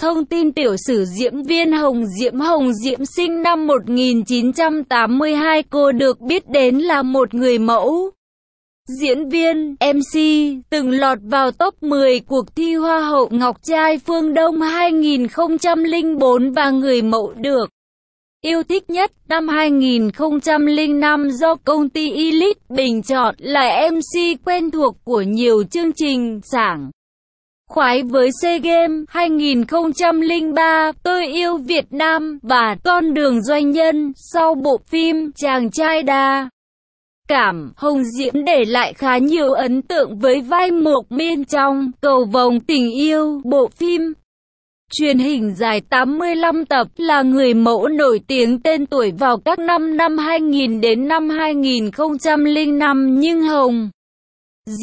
Thông tin tiểu sử diễn viên Hồng Diễm Hồng Diễm sinh năm 1982 cô được biết đến là một người mẫu, diễn viên, MC, từng lọt vào top 10 cuộc thi Hoa hậu Ngọc Trai Phương Đông 2004 và người mẫu được. Yêu thích nhất năm 2005 do công ty Elite bình chọn là MC quen thuộc của nhiều chương trình sảng khoái với C game 2003, Tôi yêu Việt Nam và Con đường doanh nhân sau bộ phim Chàng trai đa. Cảm, Hồng Diễm để lại khá nhiều ấn tượng với vai Mộc Miên trong Cầu vồng tình yêu bộ phim. Truyền hình dài 85 tập là người mẫu nổi tiếng tên tuổi vào các năm năm 2000 đến năm 2005 nhưng Hồng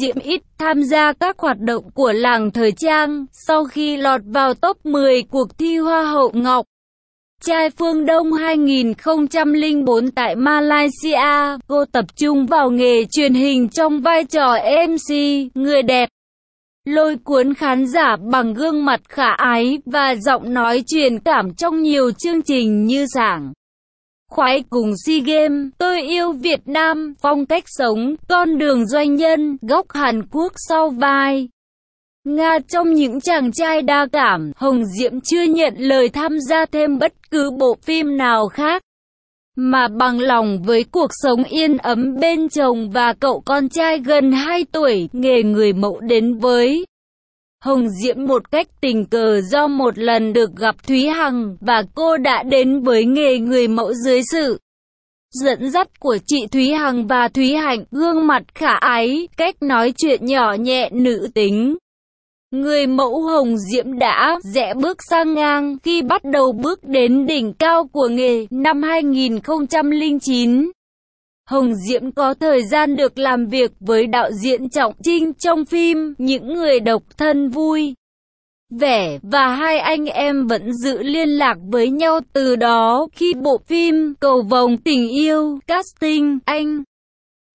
Diễm ít tham gia các hoạt động của làng thời trang sau khi lọt vào top 10 cuộc thi Hoa hậu Ngọc. Trai phương Đông 2004 tại Malaysia, cô tập trung vào nghề truyền hình trong vai trò MC, người đẹp, lôi cuốn khán giả bằng gương mặt khả ái và giọng nói truyền cảm trong nhiều chương trình như giảng khoái cùng SEA Games, tôi yêu Việt Nam, phong cách sống, con đường doanh nhân, góc Hàn Quốc sau vai. Nga trong những chàng trai đa cảm, Hồng Diễm chưa nhận lời tham gia thêm bất cứ bộ phim nào khác, mà bằng lòng với cuộc sống yên ấm bên chồng và cậu con trai gần 2 tuổi, nghề người mẫu đến với. Hồng Diễm một cách tình cờ do một lần được gặp Thúy Hằng và cô đã đến với nghề người mẫu dưới sự dẫn dắt của chị Thúy Hằng và Thúy Hạnh, gương mặt khả ái, cách nói chuyện nhỏ nhẹ nữ tính. Người mẫu Hồng Diễm đã rẽ bước sang ngang khi bắt đầu bước đến đỉnh cao của nghề năm 2009. Hồng Diễm có thời gian được làm việc với đạo diễn Trọng Trinh trong phim Những người độc thân vui vẻ và hai anh em vẫn giữ liên lạc với nhau từ đó khi bộ phim Cầu vồng tình yêu casting anh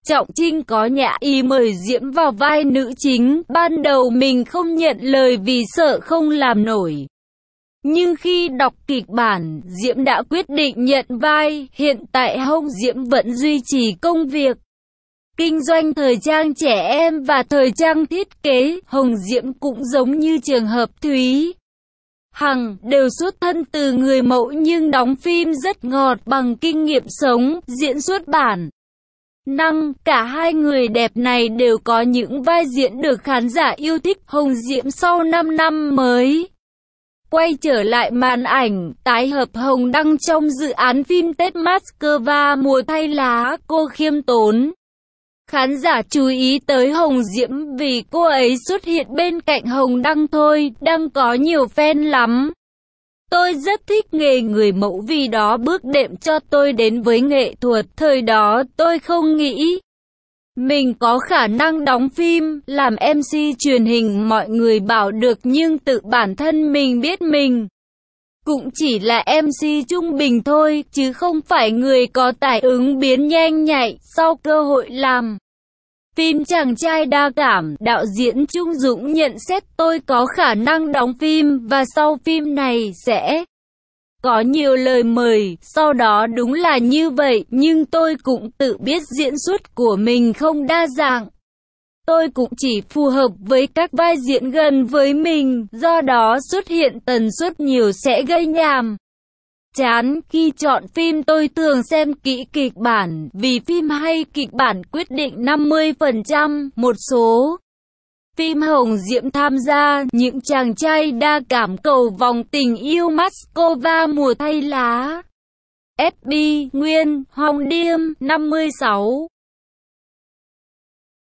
Trọng Trinh có nhã ý mời Diễm vào vai nữ chính, ban đầu mình không nhận lời vì sợ không làm nổi. Nhưng khi đọc kịch bản, Diễm đã quyết định nhận vai, hiện tại Hông Diễm vẫn duy trì công việc. Kinh doanh thời trang trẻ em và thời trang thiết kế, Hồng Diễm cũng giống như trường hợp Thúy. Hằng đều xuất thân từ người mẫu nhưng đóng phim rất ngọt bằng kinh nghiệm sống, diễn xuất bản. Năng, cả hai người đẹp này đều có những vai diễn được khán giả yêu thích Hồng Diễm sau 5 năm mới. Quay trở lại màn ảnh, tái hợp Hồng Đăng trong dự án phim Tết Moscow mùa thay lá, cô khiêm tốn. Khán giả chú ý tới Hồng Diễm vì cô ấy xuất hiện bên cạnh Hồng Đăng thôi, đang có nhiều fan lắm. Tôi rất thích nghề người mẫu vì đó bước đệm cho tôi đến với nghệ thuật, thời đó tôi không nghĩ mình có khả năng đóng phim, làm MC truyền hình mọi người bảo được nhưng tự bản thân mình biết mình. Cũng chỉ là MC trung bình thôi, chứ không phải người có tài ứng biến nhanh nhạy, sau cơ hội làm. Phim chàng trai đa cảm, đạo diễn Trung Dũng nhận xét tôi có khả năng đóng phim và sau phim này sẽ có nhiều lời mời, sau đó đúng là như vậy, nhưng tôi cũng tự biết diễn xuất của mình không đa dạng. Tôi cũng chỉ phù hợp với các vai diễn gần với mình, do đó xuất hiện tần suất nhiều sẽ gây nhàm. Chán, khi chọn phim tôi thường xem kỹ kịch bản, vì phim hay kịch bản quyết định 50%, một số Phim Hồng Diễm tham gia những chàng trai đa cảm cầu vòng tình yêu Moscow mùa thay lá. FB Nguyên Hồng Điêm 56